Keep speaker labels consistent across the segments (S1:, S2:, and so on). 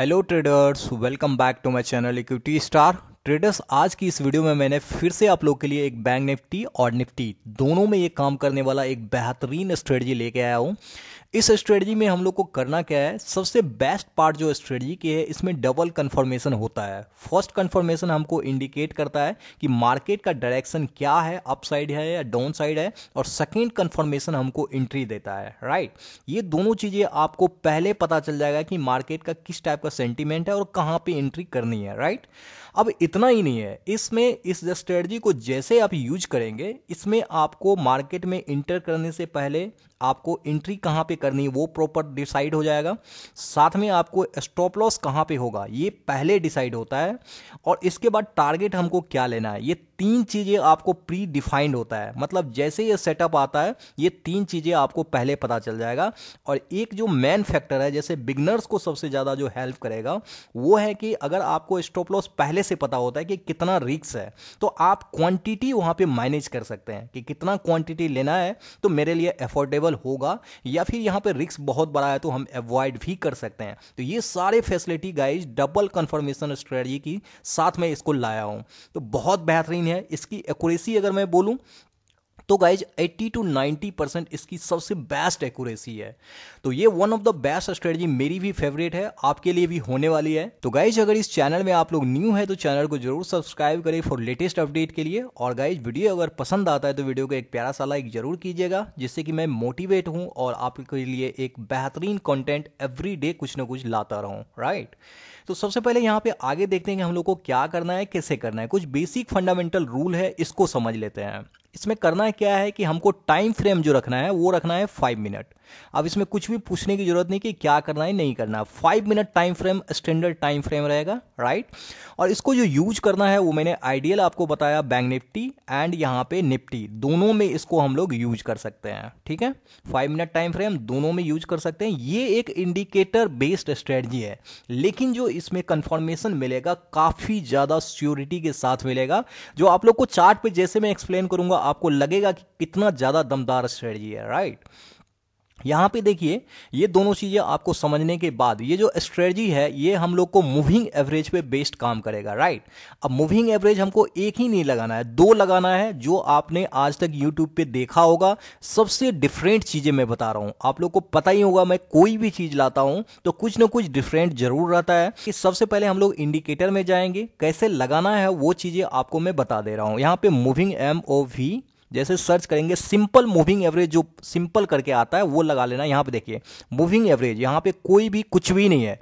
S1: hello traders welcome back to my channel equity star traders आज की इस video में मैंने फिर से आप लोग के लिए एक बैंक निफ्टी और निफ्टी दोनों में ये काम करने वाला एक बेहतरीन स्ट्रेटजी लेके आया हूँ इस स्ट्रेटजी में हम लोग को करना क्या है सबसे बेस्ट पार्ट जो स्ट्रेटजी की है इसमें डबल कन्फर्मेशन होता है फर्स्ट कन्फर्मेशन हमको इंडिकेट करता है कि मार्केट का डायरेक्शन क्या है अप साइड है या डाउन साइड है और सेकेंड कन्फर्मेशन हमको एंट्री देता है राइट ये दोनों चीज़ें आपको पहले पता चल जाएगा कि मार्केट का किस टाइप का सेंटिमेंट है और कहाँ पर एंट्री करनी है राइट अब इतना ही नहीं है इसमें इस स्ट्रेटजी को जैसे आप यूज करेंगे इसमें आपको मार्केट में इंटर करने से पहले आपको एंट्री कहाँ पे करनी है वो प्रॉपर डिसाइड हो जाएगा साथ में आपको स्टॉप लॉस कहाँ पे होगा ये पहले डिसाइड होता है और इसके बाद टारगेट हमको क्या लेना है ये तीन चीज़ें आपको प्री डिफाइंड होता है मतलब जैसे ये सेटअप आता है ये तीन चीज़ें आपको पहले पता चल जाएगा और एक जो मेन फैक्टर है जैसे बिगनर्स को सबसे ज़्यादा जो हेल्प करेगा वो है कि अगर आपको स्टॉप लॉस पहले से पता होता है कि कितना रिक्स है तो आप क्वांटिटी वहाँ पे मैनेज कर सकते हैं कि कितना क्वांटिटी लेना है तो मेरे लिए अफोर्डेबल अवेलेबल होगा या फिर यहां पर रिस्क बहुत बड़ा है तो हम अवॉइड भी कर सकते हैं तो ये सारे facility guys double confirmation strategy की साथ में इसको लाया हूं तो बहुत बेहतरीन है इसकी एक्यूरेसी अगर मैं बोलूं तो गाइज 80 टू 90 परसेंट इसकी सबसे बेस्ट एक्यूरेसी है तो ये one of the best strategy मेरी भी फेवरेट है आपके लिए भी होने वाली है तो गाइज अगर इस चैनल में आप लोग न्यू है तो चैनल को जरूर सब्सक्राइब करें फॉर लेटेस्ट अपडेट के लिए और गाइज वीडियो अगर पसंद आता है तो वीडियो को एक प्यारा सा लाइक जरूर कीजिएगा जिससे कि मैं मोटिवेट हूँ और आपके लिए एक बेहतरीन कॉन्टेंट एवरी डे कुछ ना कुछ लाता रहूँ राइट तो सबसे पहले यहाँ पे आगे देखते हैं कि हम लोग को क्या करना है कैसे करना है कुछ बेसिक फंडामेंटल रूल है इसको समझ लेते हैं इसमें करना क्या है कि हमको टाइम फ्रेम जो रखना है वो रखना है फाइव मिनट अब इसमें कुछ भी पूछने की ज़रूरत नहीं कि क्या करना है नहीं करना five minute time frame standard time frame रहेगा राइट और इसको जो यूज करना है वो मैंने आइडियल आपको बताया बैंक निफ्टी एंड यहाँ पे निफ्टी दोनों में इसको हम लोग यूज कर सकते हैं ठीक है फाइव मिनट टाइम फ्रेम दोनों में यूज कर सकते हैं ये एक इंडिकेटर बेस्ड स्ट्रेटजी है लेकिन जो इसमें कंफर्मेशन मिलेगा काफ़ी ज़्यादा स्योरिटी के साथ मिलेगा जो आप लोग को चार्ट पे जैसे मैं एक्सप्लेन करूंगा आपको लगेगा कि कितना ज़्यादा दमदार स्ट्रेटजी है राइट right? यहाँ पे देखिए ये दोनों चीज़ें आपको समझने के बाद ये जो स्ट्रेटजी है ये हम लोग को मूविंग एवरेज पे बेस्ड काम करेगा राइट अब मूविंग एवरेज हमको एक ही नहीं लगाना है दो लगाना है जो आपने आज तक यूट्यूब पे देखा होगा सबसे डिफरेंट चीज़ें मैं बता रहा हूँ आप लोग को पता ही होगा मैं कोई भी चीज़ लाता हूँ तो कुछ ना कुछ डिफरेंट जरूर रहता है कि सबसे पहले हम लोग इंडिकेटर में जाएंगे कैसे लगाना है वो चीज़ें आपको मैं बता दे रहा हूँ यहाँ पे मूविंग एम ओ वी जैसे सर्च करेंगे सिंपल मूविंग एवरेज जो सिंपल करके आता है वो लगा लेना यहाँ पे देखिए मूविंग एवरेज यहाँ पे कोई भी कुछ भी नहीं है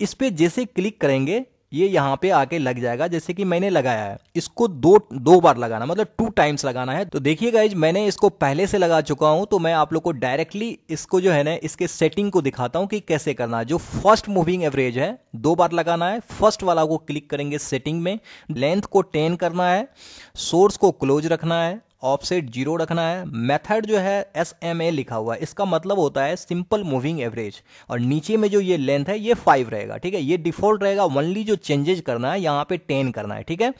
S1: इस पर जैसे क्लिक करेंगे ये यहाँ पे आके लग जाएगा जैसे कि मैंने लगाया है इसको दो दो बार लगाना मतलब टू टाइम्स लगाना है तो देखिए गाइज मैंने इसको पहले से लगा चुका हूँ तो मैं आप लोग को डायरेक्टली इसको जो है ना इसके सेटिंग को दिखाता हूँ कि कैसे करना है जो फर्स्ट मूविंग एवरेज है दो बार लगाना है फर्स्ट वाला को क्लिक करेंगे सेटिंग में लेंथ को टेन करना है सोर्स को क्लोज रखना है ऑफसेट जीरो रखना है मेथड जो है एस एम ए लिखा हुआ है इसका मतलब होता है सिंपल मूविंग एवरेज और नीचे में जो ये लेंथ है ये फाइव रहेगा ठीक है ये डिफॉल्ट रहेगा वनली जो चेंजेज करना है यहाँ पे टेन करना है ठीक है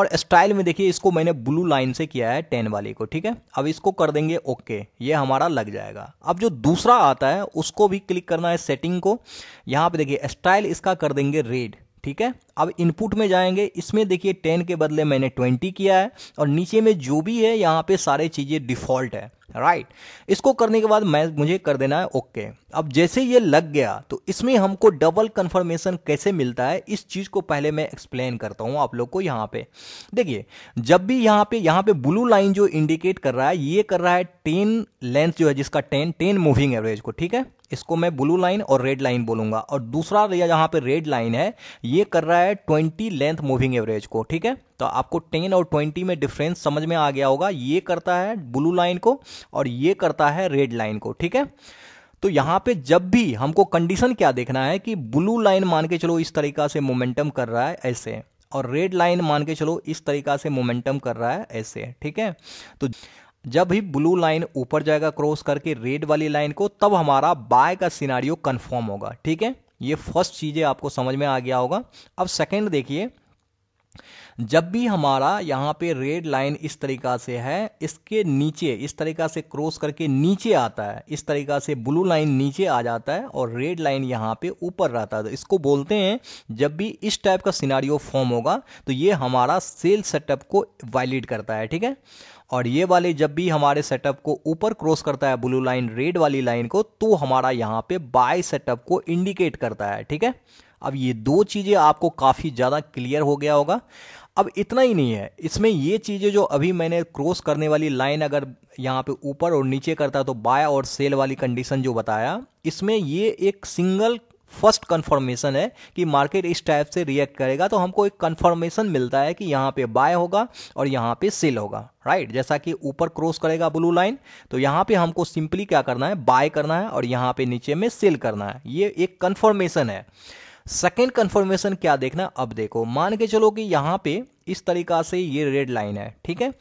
S1: और स्टाइल में देखिए इसको मैंने ब्लू लाइन से किया है टेन वाले को ठीक है अब इसको कर देंगे ओके ये हमारा लग जाएगा अब जो दूसरा आता है उसको भी क्लिक करना है सेटिंग को यहाँ पर देखिए स्टाइल इसका कर देंगे रेड ठीक है अब इनपुट में जाएंगे इसमें देखिए टेन के बदले मैंने ट्वेंटी किया है और नीचे में जो भी है यहाँ पे सारे चीज़ें डिफ़ॉल्ट है राइट इसको करने के बाद मैं मुझे कर देना है ओके अब जैसे ये लग गया तो इसमें हमको डबल कंफर्मेशन कैसे मिलता है इस चीज़ को पहले मैं एक्सप्लेन करता हूं आप लोग को यहां पे देखिए जब भी यहां पे यहां पे ब्लू लाइन जो इंडिकेट कर रहा है ये कर रहा है टेन लेंथ जो है जिसका टेन टेन मूविंग एवरेज को ठीक है इसको मैं ब्लू लाइन और रेड लाइन बोलूंगा और दूसरा यहाँ पे रेड लाइन है ये कर रहा है है ट्वेंटी लेंथ मूविंग एवरेज को ठीक है तो आपको टेन और ट्वेंटी में डिफरेंस समझ में आ गया होगा ये करता है ब्लू लाइन को और ये करता है रेड लाइन को ठीक है तो यहां पे जब भी हमको कंडीशन क्या देखना है कि ब्लू लाइन मान के चलो इस तरीका से मोमेंटम कर रहा है ऐसे और रेड लाइन मान के चलो इस तरीका से मोमेंटम कर रहा है ऐसे ठीक है तो जब भी ब्लू लाइन ऊपर जाएगा क्रॉस करके रेड वाली लाइन को तब हमारा बाय का सिनारियो कंफर्म होगा ठीक है ये फर्स्ट चीज़ें आपको समझ में आ गया होगा अब सेकंड देखिए जब भी हमारा यहाँ पे रेड लाइन इस तरीका से है इसके नीचे इस तरीका से क्रॉस करके नीचे आता है इस तरीका से ब्लू लाइन नीचे आ जाता है और रेड लाइन यहाँ पे ऊपर रहता है तो इसको बोलते हैं जब भी इस टाइप का सिनारियो फॉर्म होगा तो ये हमारा सेल सेटअप को वायलेट करता है ठीक है और ये वाले जब भी हमारे सेटअप को ऊपर क्रॉस करता है ब्लू लाइन रेड वाली लाइन को तो हमारा यहाँ पे बाय सेटअप को इंडिकेट करता है ठीक है अब ये दो चीज़ें आपको काफ़ी ज़्यादा क्लियर हो गया होगा अब इतना ही नहीं है इसमें ये चीज़ें जो अभी मैंने क्रॉस करने वाली लाइन अगर यहाँ पे ऊपर और नीचे करता है तो बाय और सेल वाली कंडीशन जो बताया इसमें ये एक सिंगल फर्स्ट कन्फर्मेशन है कि मार्केट इस टाइप से रिएक्ट करेगा तो हमको एक कंफर्मेशन मिलता है कि यहाँ पे बाय होगा और यहाँ पे सेल होगा राइट right? जैसा कि ऊपर क्रॉस करेगा ब्लू लाइन तो यहाँ पे हमको सिंपली क्या करना है बाय करना है और यहाँ पे नीचे में सेल करना है ये एक कन्फर्मेशन है सेकेंड कन्फर्मेशन क्या देखना अब देखो मान के चलो कि यहाँ पे इस तरीका से ये रेड लाइन है ठीक है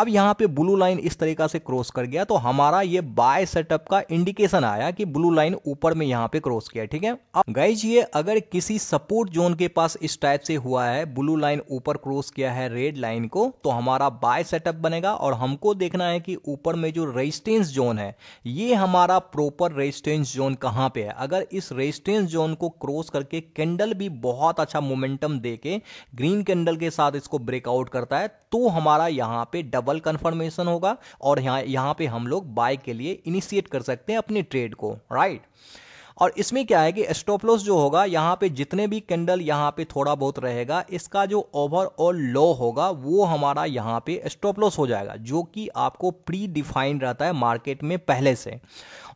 S1: अब यहां पे ब्लू लाइन इस तरीका से क्रॉस कर गया तो हमारा ये बाय सेटअप का इंडिकेशन आया कि ब्लू लाइन ऊपर में यहां पे क्रॉस किया ठीक है अब गाइज ये अगर किसी सपोर्ट जोन के पास इस टाइप से हुआ है ब्लू लाइन ऊपर क्रॉस किया है रेड लाइन को तो हमारा बाय सेटअप बनेगा और हमको देखना है कि ऊपर में जो रेजिस्टेंस जोन है ये हमारा प्रॉपर रेजिस्टेंस जोन कहाँ पे है अगर इस रेजिस्टेंस जोन को क्रॉस करके कैंडल भी बहुत अच्छा मोमेंटम दे के ग्रीन कैंडल के साथ इसको ब्रेकआउट करता है तो हमारा यहाँ पे डबल डबल कन्फर्मेशन होगा और यहाँ यहाँ पे हम लोग बाय के लिए इनिशिएट कर सकते हैं अपने ट्रेड को राइट और इसमें क्या है कि स्टॉपलॉस जो होगा यहाँ पे जितने भी कैंडल यहाँ पे थोड़ा बहुत रहेगा इसका जो ओवरऑल लो होगा वो हमारा यहाँ पे स्टॉपलॉस हो जाएगा जो कि आपको प्री डिफाइंड रहता है मार्केट में पहले से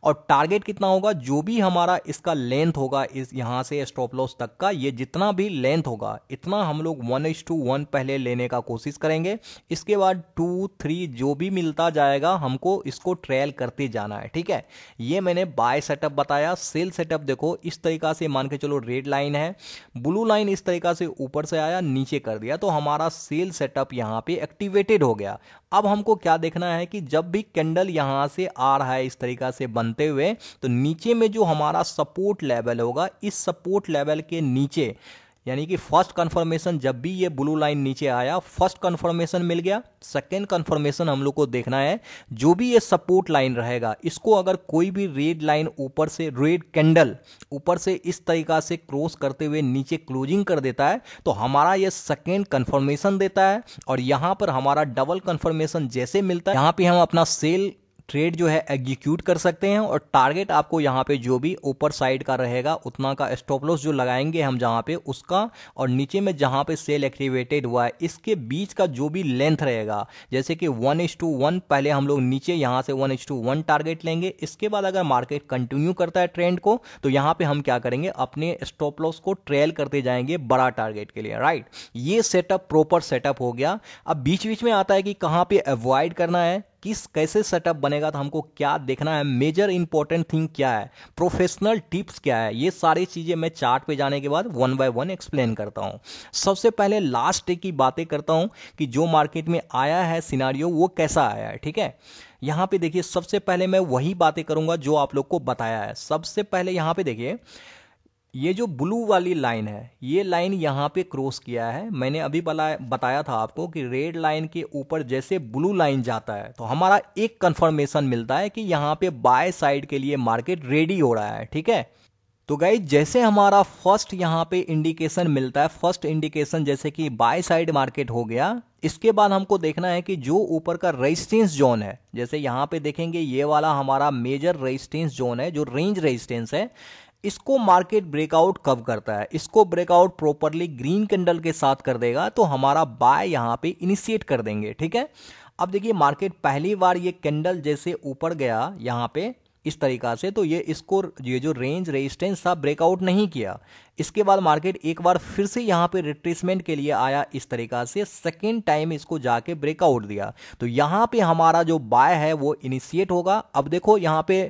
S1: और टारगेट कितना होगा जो भी हमारा इसका लेंथ होगा इस यहाँ से स्टॉप लॉस तक का ये जितना भी लेंथ होगा इतना हम लोग वन एच टू वन पहले लेने का कोशिश करेंगे इसके बाद टू थ्री जो भी मिलता जाएगा हमको इसको ट्रेल करते जाना है ठीक है ये मैंने बाय सेटअप बताया सेल सेटअप देखो इस तरीका से मान के चलो रेड लाइन है ब्लू लाइन इस तरीका से ऊपर से आया नीचे कर दिया तो हमारा सेल सेटअप यहाँ पे एक्टिवेटेड हो गया अब हमको क्या देखना है कि जब भी कैंडल यहां से आ रहा है इस तरीका से बनते हुए तो नीचे में जो हमारा सपोर्ट लेवल होगा इस सपोर्ट लेवल के नीचे यानी कि फर्स्ट कन्फर्मेशन जब भी ये ब्लू लाइन नीचे आया फर्स्ट कन्फर्मेशन मिल गया सेकेंड कन्फर्मेशन हम लोग को देखना है जो भी ये सपोर्ट लाइन रहेगा इसको अगर कोई भी रेड लाइन ऊपर से रेड कैंडल ऊपर से इस तरीका से क्रॉस करते हुए नीचे क्लोजिंग कर देता है तो हमारा ये सेकेंड कन्फर्मेशन देता है और यहाँ पर हमारा डबल कन्फर्मेशन जैसे मिलता है यहाँ पे हम अपना सेल ट्रेड जो है एग्जीक्यूट कर सकते हैं और टारगेट आपको यहाँ पे जो भी ऊपर साइड का रहेगा उतना का स्टॉप लॉस जो लगाएंगे हम जहाँ पे उसका और नीचे में जहाँ पे सेल एक्टिवेटेड हुआ है इसके बीच का जो भी लेंथ रहेगा जैसे कि वन इज टू वन पहले हम लोग नीचे यहाँ से one is to one target लेंगे इसके बाद अगर मार्केट कंटिन्यू करता है ट्रेंड को तो यहाँ पर हम क्या करेंगे अपने स्टॉप लॉस को ट्रेल करते जाएंगे बड़ा टारगेट के लिए राइट ये सेटअप प्रॉपर सेटअप हो गया अब बीच बीच में आता है कि कहाँ पर अवॉइड करना है किस कैसे सेटअप बनेगा तो हमको क्या देखना है मेजर इंपॉर्टेंट थिंग क्या है प्रोफेशनल टिप्स क्या है ये सारी चीज़ें मैं चार्ट पे जाने के बाद वन बाय वन एक्सप्लेन करता हूं सबसे पहले लास्ट डे की बातें करता हूं कि जो मार्केट में आया है सिनारियो वो कैसा आया है ठीक है यहां पे देखिए सबसे पहले मैं वही बातें करूंगा जो आप लोग को बताया है सबसे पहले यहां पे देखिए ये जो ब्लू वाली लाइन है ये लाइन यहाँ पे क्रॉस किया है मैंने अभी बताया था आपको कि रेड लाइन के ऊपर जैसे ब्लू लाइन जाता है तो हमारा एक कंफर्मेशन मिलता है कि यहाँ पे बाय साइड के लिए मार्केट रेडी हो रहा है ठीक है तो गाई जैसे हमारा फर्स्ट यहाँ पे इंडिकेशन मिलता है फर्स्ट इंडिकेशन जैसे कि बाय साइड मार्केट हो गया इसके बाद हमको देखना है कि जो ऊपर का रेजिस्टेंस जोन है जैसे यहाँ पे देखेंगे ये वाला हमारा मेजर रेजिस्टेंस जोन है जो रेंज रेजिस्टेंस है इसको मार्केट ब्रेकआउट कब करता है इसको ब्रेकआउट प्रॉपरली ग्रीन कैंडल के साथ कर देगा तो हमारा बाय यहाँ पे इनिशिएट कर देंगे ठीक है अब देखिए मार्केट पहली बार ये कैंडल जैसे ऊपर गया यहाँ पे इस तरीका से तो ये इसको ये जो रेंज रेजिस्टेंस था ब्रेकआउट नहीं किया इसके बाद मार्केट एक बार फिर से यहां पे रिट्रेसमेंट के लिए आया इस तरीका से सेकेंड टाइम इसको जाके ब्रेकआउट दिया तो यहां पे हमारा जो बाय है वो इनिशिएट होगा अब देखो यहां पे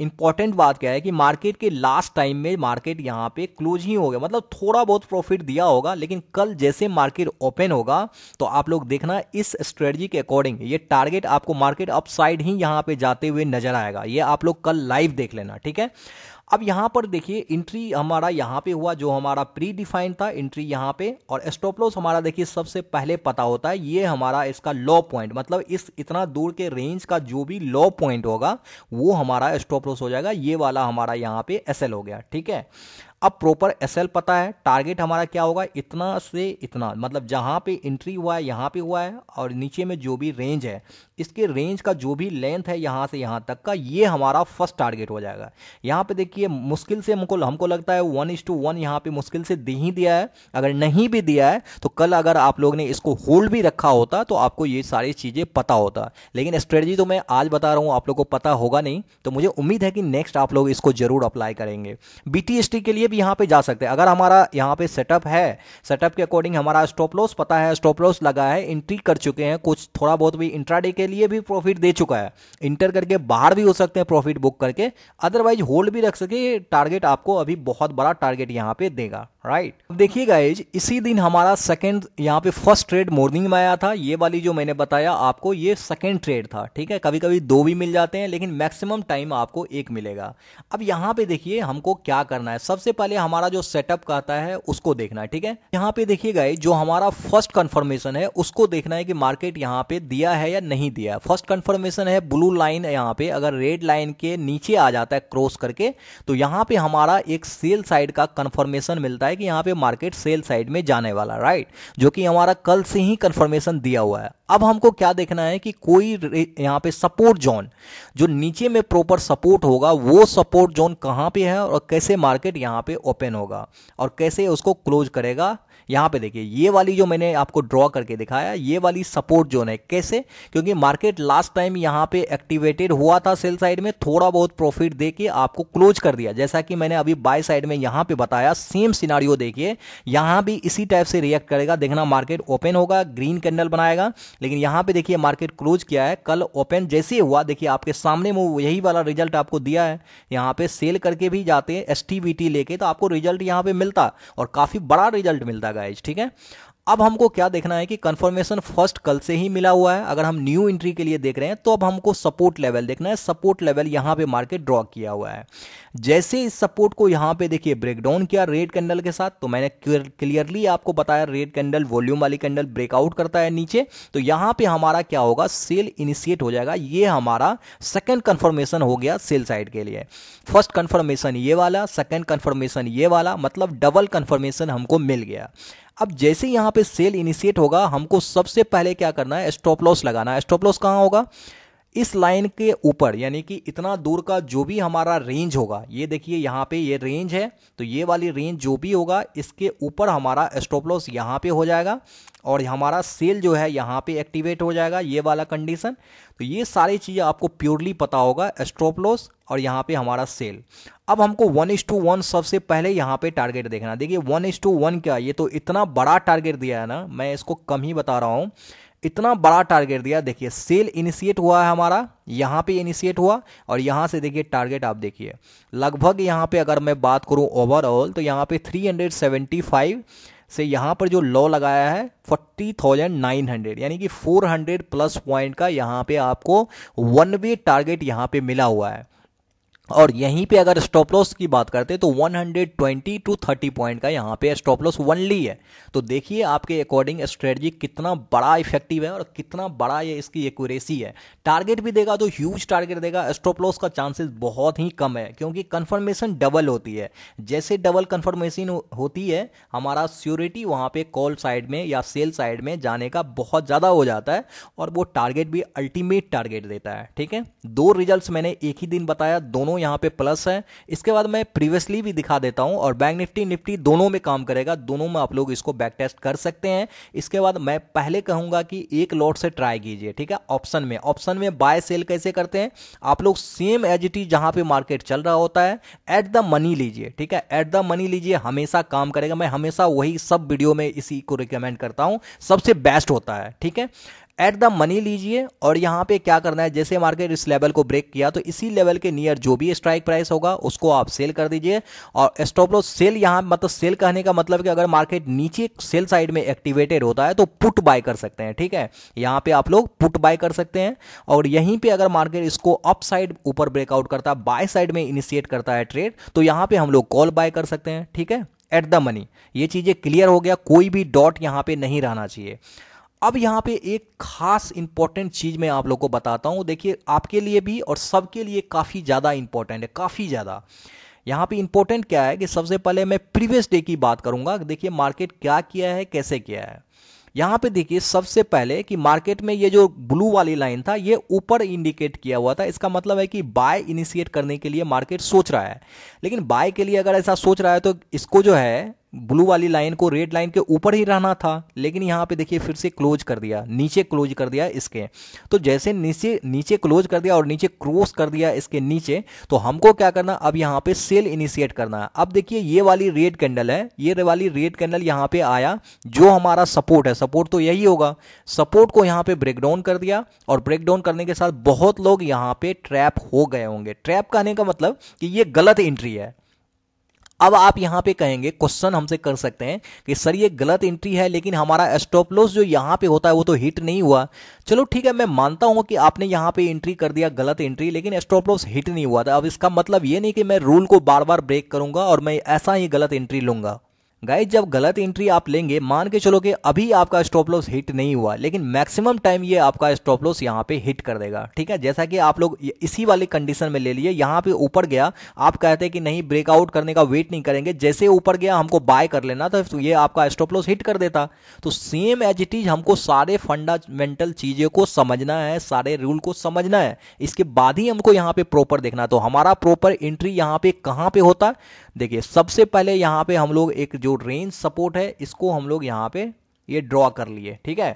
S1: इंपॉर्टेंट बात क्या है कि मार्केट के लास्ट टाइम में मार्केट यहां पे क्लोज ही हो गया मतलब थोड़ा बहुत प्रॉफिट दिया होगा लेकिन कल जैसे मार्केट ओपन होगा तो आप लोग देखना इस स्ट्रेटजी के अकॉर्डिंग ये टारगेट आपको मार्केट अपसाइड ही यहां पे जाते हुए नजर आएगा ये आप लोग कल लाइव देख लेना ठीक है अब यहाँ पर देखिए इंट्री हमारा यहाँ पे हुआ जो हमारा प्री डिफाइन था इंट्री यहाँ पे और स्टॉप लॉस हमारा देखिए सबसे पहले पता होता है ये हमारा इसका लो पॉइंट मतलब इस इतना दूर के रेंज का जो भी लो पॉइंट होगा वो हमारा स्टॉप लॉस हो जाएगा ये वाला हमारा यहाँ पे एस हो गया ठीक है अब प्रॉपर एस पता है टारगेट हमारा क्या होगा इतना से इतना मतलब जहाँ पे एंट्री हुआ है यहाँ पे हुआ है और नीचे में जो भी रेंज है इसके रेंज का जो भी लेंथ है यहाँ से यहाँ तक का ये हमारा फर्स्ट टारगेट हो जाएगा यहाँ पे देखिए मुश्किल से हमको हमको लगता है वन इज टू वन यहाँ पर मुश्किल से दे ही दिया है अगर नहीं भी दिया है तो कल अगर आप लोग ने इसको होल्ड भी रखा होता तो आपको ये सारी चीज़ें पता होता लेकिन स्ट्रेटजी तो मैं आज बता रहा हूँ आप लोग को पता होगा नहीं तो मुझे उम्मीद है कि नेक्स्ट आप लोग इसको जरूर अप्लाई करेंगे बीटीएसटी के लिए लिए भी यहाँ पे जा सकते हैं अगर हमारा यहाँ पे सेटअप है सेटअप के अकॉर्डिंग हमारा स्टॉप लॉस पता है स्टॉप लॉस लगा है एंट्री कर चुके हैं कुछ थोड़ा बहुत भी इंट्राडे के लिए भी प्रॉफिट दे चुका है इंटर करके बाहर भी हो सकते हैं प्रॉफिट बुक करके अदरवाइज होल्ड भी रख सके टारगेट आपको अभी बहुत बड़ा टारगेट यहाँ पे देगा राइट right. देखिए गाइज इसी दिन हमारा सेकंड यहाँ पे फर्स्ट ट्रेड मॉर्निंग में आया था ये वाली जो मैंने बताया आपको ये सेकंड ट्रेड था ठीक है कभी कभी दो भी मिल जाते हैं लेकिन मैक्सिमम टाइम आपको एक मिलेगा अब यहाँ पे देखिए हमको क्या करना है सबसे पहले हमारा जो सेटअप कहता है उसको देखना है ठीक है यहाँ पे देखिए गाइज जो हमारा फर्स्ट कन्फर्मेशन है उसको देखना है कि मार्केट यहाँ पे दिया है या नहीं दिया है फर्स्ट कन्फर्मेशन है ब्लू लाइन यहाँ पे अगर रेड लाइन के नीचे आ जाता है क्रॉस करके तो यहाँ पे हमारा एक सेल साइड का कन्फर्मेशन मिलता है कि यहाँ पे मार्केट सेल साइड में जाने वाला राइट जो कि हमारा कल से ही कंफर्मेशन दिया हुआ है अब हमको क्या देखना है कि कोई यहाँ पे सपोर्ट जोन जो नीचे में प्रॉपर सपोर्ट होगा वो सपोर्ट जोन कहाँ पे है और कैसे मार्केट यहाँ पे ओपन होगा और कैसे उसको क्लोज करेगा यहां पे देखिए ये वाली जो मैंने आपको ड्रॉ करके दिखाया ये वाली सपोर्ट जोन है कैसे क्योंकि मार्केट लास्ट टाइम यहां पे एक्टिवेटेड हुआ था सेल साइड में थोड़ा बहुत प्रॉफिट दे के आपको क्लोज कर दिया जैसा कि मैंने अभी बाय साइड में यहां पे बताया सेम सिनारियो देखिए यहां भी इसी टाइप से रिएक्ट करेगा देखना मार्केट ओपन होगा ग्रीन कैंडल बनाएगा लेकिन यहां पर देखिए मार्केट क्लोज किया है कल ओपन जैसे हुआ देखिए आपके सामने में यही वाला रिजल्ट आपको दिया है यहाँ पे सेल करके भी जाते हैं एस लेके तो आपको रिजल्ट यहाँ पे मिलता और काफी बड़ा रिजल्ट मिलता गाइज ठीक है अब हमको क्या देखना है कि कंफर्मेशन फर्स्ट कल से ही मिला हुआ है अगर हम न्यू एंट्री के लिए देख रहे हैं तो अब हमको सपोर्ट लेवल देखना है सपोर्ट लेवल यहाँ पे मार्केट ड्रॉ किया हुआ है जैसे इस सपोर्ट को यहां पे देखिए ब्रेकडाउन किया रेड कैंडल के साथ तो मैंने क्लियरली आपको बताया रेड कैंडल वॉल्यूम वाली कैंडल ब्रेकआउट करता है नीचे तो यहां पर हमारा क्या होगा सेल इनिशिएट हो जाएगा ये हमारा सेकेंड कन्फर्मेशन हो गया सेल साइड के लिए फर्स्ट कन्फर्मेशन ये वाला सेकेंड कन्फर्मेशन ये वाला मतलब डबल कन्फर्मेशन हमको मिल गया अब जैसे यहां पे सेल इनिशिएट होगा हमको सबसे पहले क्या करना है स्टॉप लॉस लगाना है स्टॉप लॉस कहां होगा इस लाइन के ऊपर यानी कि इतना दूर का जो भी हमारा रेंज होगा ये देखिए यहाँ पे ये रेंज है तो ये वाली रेंज जो भी होगा इसके ऊपर हमारा स्टॉप लॉस यहाँ पे हो जाएगा और हमारा सेल जो है यहाँ पे एक्टिवेट हो जाएगा ये वाला कंडीशन तो ये सारी चीज़ें आपको प्योरली पता होगा स्टॉप लॉस और यहाँ पे हमारा सेल अब हमको वन इज टू वन सबसे पहले यहाँ पे टारगेट देखना देखिए वन इज टू वन क्या ये तो इतना बड़ा टारगेट दिया है ना मैं इसको कम ही बता रहा हूँ इतना बड़ा टारगेट दिया देखिए सेल इनिशिएट हुआ है हमारा यहाँ पे इनिशिएट हुआ और यहाँ से देखिए टारगेट आप देखिए लगभग यहाँ पे अगर मैं बात करूँ ओवरऑल तो यहाँ पे 375 से यहाँ पर जो लॉ लगाया है 40,900 यानी कि 400 प्लस पॉइंट का यहाँ पे आपको वन वे टारगेट यहाँ पे मिला हुआ है और यहीं पे अगर स्टॉप लॉस की बात करते हैं तो 120 टू 30 पॉइंट का यहाँ पे स्टॉप लॉस वनली है तो देखिए आपके अकॉर्डिंग स्ट्रेटजी कितना बड़ा इफेक्टिव है और कितना बड़ा ये इसकी एक्यूरेसी है टारगेट भी देगा तो ह्यूज टारगेट देगा स्टॉप लॉस का चांसेस बहुत ही कम है क्योंकि कन्फर्मेशन डबल होती है जैसे डबल कन्फर्मेशन होती है हमारा स्योरिटी वहाँ पर कॉल साइड में या सेल साइड में जाने का बहुत ज़्यादा हो जाता है और वो टारगेट भी अल्टीमेट टारगेट देता है ठीक है दो रिजल्ट मैंने एक ही दिन बताया दोनों हूँ यहाँ पे प्लस है इसके बाद मैं प्रीवियसली भी दिखा देता हूँ और बैंक निफ्टी निफ्टी दोनों में काम करेगा दोनों में आप लोग इसको बैक टेस्ट कर सकते हैं इसके बाद मैं पहले कहूँगा कि एक लॉट से ट्राई कीजिए ठीक है ऑप्शन में ऑप्शन में बाय सेल कैसे करते हैं आप लोग सेम एज इट इज जहाँ पर मार्केट चल रहा होता है एट द मनी लीजिए ठीक है एट द मनी लीजिए हमेशा काम करेगा मैं हमेशा वही सब वीडियो में इसी को रिकमेंड करता हूँ सबसे बेस्ट होता है ठीक है एट द मनी लीजिए और यहाँ पे क्या करना है जैसे मार्केट इस लेवल को ब्रेक किया तो इसी लेवल के नियर जो भी स्ट्राइक प्राइस होगा उसको आप सेल कर दीजिए और स्टॉप लॉस सेल यहाँ मतलब सेल कहने का मतलब कि अगर मार्केट नीचे सेल साइड में एक्टिवेटेड होता है तो पुट बाय कर सकते हैं ठीक है यहाँ पे आप लोग पुट बाय कर सकते हैं और यहीं पर अगर मार्केट इसको अप साइड ऊपर ब्रेकआउट करता है बाय साइड में इनिशिएट करता है ट्रेड तो यहाँ पे हम लोग कॉल बाय कर सकते हैं ठीक है एट द मनी ये चीज़ें क्लियर हो गया कोई भी डॉट यहाँ पे नहीं रहना चाहिए अब यहां पे एक खास इंपॉर्टेंट चीज़ मैं आप लोग को बताता हूं देखिए आपके लिए भी और सबके लिए काफ़ी ज़्यादा इंपॉर्टेंट है काफ़ी ज़्यादा यहां पे इंपॉर्टेंट क्या है कि सबसे पहले मैं प्रीवियस डे की बात करूंगा देखिए मार्केट क्या किया है कैसे किया है यहां पे देखिए सबसे पहले कि मार्केट में ये जो ब्लू वाली लाइन था ये ऊपर इंडिकेट किया हुआ था इसका मतलब है कि बाय इनिशिएट करने के लिए मार्केट सोच रहा है लेकिन बाय के लिए अगर ऐसा सोच रहा है तो इसको जो है ब्लू वाली लाइन को रेड लाइन के ऊपर ही रहना था लेकिन यहां पे देखिए फिर से क्लोज कर दिया नीचे क्लोज कर दिया इसके तो जैसे नीचे नीचे क्लोज कर दिया और नीचे क्रॉस कर दिया इसके नीचे तो हमको क्या करना अब यहां पे सेल इनिशिएट करना है अब देखिए ये वाली रेड कैंडल है ये वाली रेड कैंडल यहां पर आया जो हमारा सपोर्ट है सपोर्ट तो यही होगा सपोर्ट को यहां पर ब्रेकडाउन कर दिया और ब्रेकडाउन करने के साथ बहुत लोग यहां पर ट्रैप हो गए होंगे ट्रैप कहने का मतलब कि यह गलत एंट्री है अब आप यहां पे कहेंगे क्वेश्चन हमसे कर सकते हैं कि सर ये गलत एंट्री है लेकिन हमारा एस्टोपलोस जो यहां पे होता है वो तो हिट नहीं हुआ चलो ठीक है मैं मानता हूं कि आपने यहां पे एंट्री कर दिया गलत एंट्री लेकिन एस्टोपलोस हिट नहीं हुआ था अब इसका मतलब ये नहीं कि मैं रूल को बार बार ब्रेक करूंगा और मैं ऐसा ही गलत एंट्री लूंगा गाइज जब गलत एंट्री आप लेंगे मान के चलो कि अभी आपका स्टॉप लॉस हिट नहीं हुआ लेकिन मैक्सिमम टाइम ये आपका स्टॉप लॉस यहाँ पे हिट कर देगा ठीक है जैसा कि आप लोग इसी वाले कंडीशन में ले लिए यहाँ पे ऊपर गया आप कहते हैं कि नहीं ब्रेकआउट करने का वेट नहीं करेंगे जैसे ऊपर गया हमको बाय कर लेना तो ये आपका स्टॉप लॉस हिट कर देता तो सेम एज इट इज हमको सारे फंडामेंटल चीज़ों को समझना है सारे रूल को समझना है इसके बाद ही हमको यहाँ पे प्रॉपर देखना तो हमारा प्रॉपर एंट्री यहाँ पे कहाँ पे होता देखिए सबसे पहले यहाँ पे हम लोग एक जो जो रेंज सपोर्ट है इसको हम लोग यहाँ पे ये ड्रॉ कर लिए ठीक है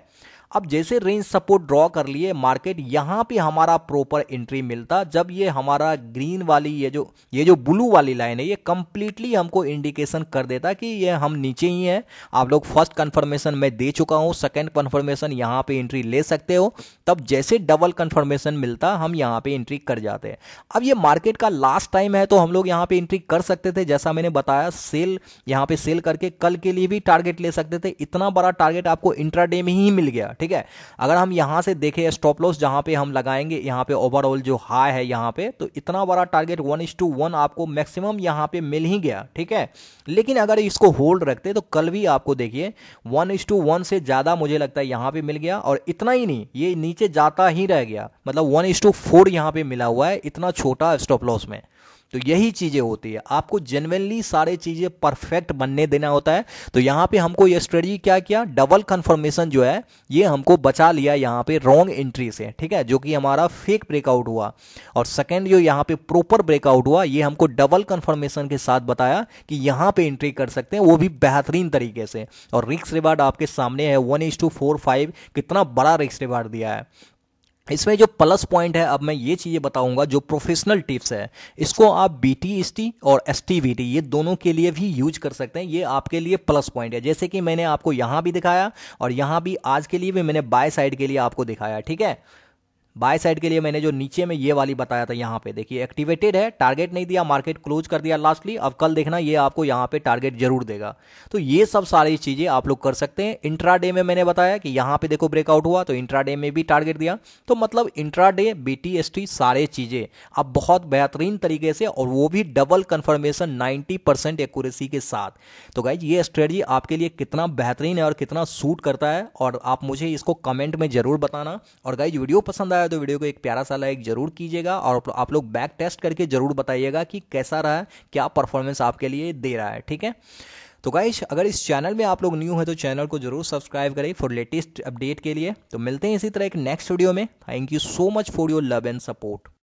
S1: अब जैसे रेंज सपोर्ट ड्रॉ कर लिए मार्केट यहाँ पे हमारा प्रॉपर एंट्री मिलता जब ये हमारा ग्रीन वाली ये जो ये जो ब्लू वाली लाइन है ये कंप्लीटली हमको इंडिकेशन कर देता कि ये हम नीचे ही हैं आप लोग फर्स्ट कन्फर्मेशन मैं दे चुका हूँ सेकेंड कन्फर्मेशन यहाँ पे एंट्री ले सकते हो तब जैसे डबल कन्फर्मेशन मिलता हम यहाँ पे एंट्री कर जाते हैं अब ये मार्केट का लास्ट टाइम है तो हम लोग यहाँ पे एंट्री कर सकते थे जैसा मैंने बताया सेल यहाँ पे सेल करके कल के लिए भी टारगेट ले सकते थे इतना बड़ा टारगेट आपको इंट्राडे में ही मिल गया ठीक है अगर हम यहां से देखें स्टॉप लॉस जहां पे हम लगाएंगे यहां पे ओवरऑल जो हाई है यहां पे तो इतना बड़ा target one is to one आपको मैक्सिमम यहां पे मिल ही गया ठीक है लेकिन अगर इसको होल्ड रखते तो कल भी आपको देखिए वन इज टू वन से ज़्यादा मुझे लगता है यहां पे मिल गया और इतना ही नहीं ये नीचे जाता ही रह गया मतलब वन इज टू फोर यहां पर मिला हुआ है इतना छोटा स्टॉप लॉस में तो यही चीज़ें होती है आपको जेनवनली सारे चीज़ें परफेक्ट बनने देना होता है तो यहां पे हमको ये स्ट्रेटी क्या किया डबल कंफर्मेशन जो है ये हमको बचा लिया यहां पे रॉन्ग एंट्री से ठीक है जो कि हमारा फेक ब्रेकआउट हुआ और सेकेंड जो यहां पे प्रॉपर ब्रेकआउट हुआ ये हमको डबल कंफर्मेशन के साथ बताया कि यहां पर एंट्री कर सकते हैं वो भी बेहतरीन तरीके से और रिक्स रिवार्ड आपके सामने है वन कितना बड़ा रिक्स रिवार्ड दिया है इसमें जो प्लस पॉइंट है अब मैं ये चीज़ें बताऊंगा जो प्रोफेशनल टिप्स है इसको आप बी टी एस टी और एस टी टी ये दोनों के लिए भी यूज कर सकते हैं ये आपके लिए प्लस पॉइंट है जैसे कि मैंने आपको यहाँ भी दिखाया और यहाँ भी आज के लिए भी मैंने बाय साइड के लिए आपको दिखाया ठीक है बाय साइड के लिए मैंने जो नीचे में ये वाली बताया था यहाँ पे देखिए एक्टिवेटेड है टारगेट नहीं दिया मार्केट क्लोज कर दिया लास्टली अब कल देखना ये आपको यहाँ पे टारगेट जरूर देगा तो ये सब सारी चीज़ें आप लोग कर सकते हैं इंट्रा डे में मैंने बताया कि यहाँ पे देखो ब्रेकआउट हुआ तो इंट्रा डे में भी टारगेट दिया तो मतलब इंट्रा डे बी सारे चीज़ें आप बहुत बेहतरीन तरीके से और वो भी डबल कन्फर्मेशन नाइन्टी परसेंट के साथ तो गाइज ये स्ट्रेटजी आपके लिए कितना बेहतरीन है और कितना सूट करता है और आप मुझे इसको कमेंट में जरूर बताना और गाइज वीडियो पसंद आया आया तो वीडियो को एक प्यारा सा लाइक जरूर कीजिएगा और आप लोग बैक टेस्ट करके जरूर बताइएगा कि कैसा रहा क्या परफॉर्मेंस आपके लिए दे रहा है ठीक है तो गाइश अगर इस चैनल में आप लोग न्यू हैं तो चैनल को जरूर सब्सक्राइब करें फॉर लेटेस्ट अपडेट के लिए तो मिलते हैं इसी तरह एक नेक्स्ट वीडियो में thank you so much for your love and support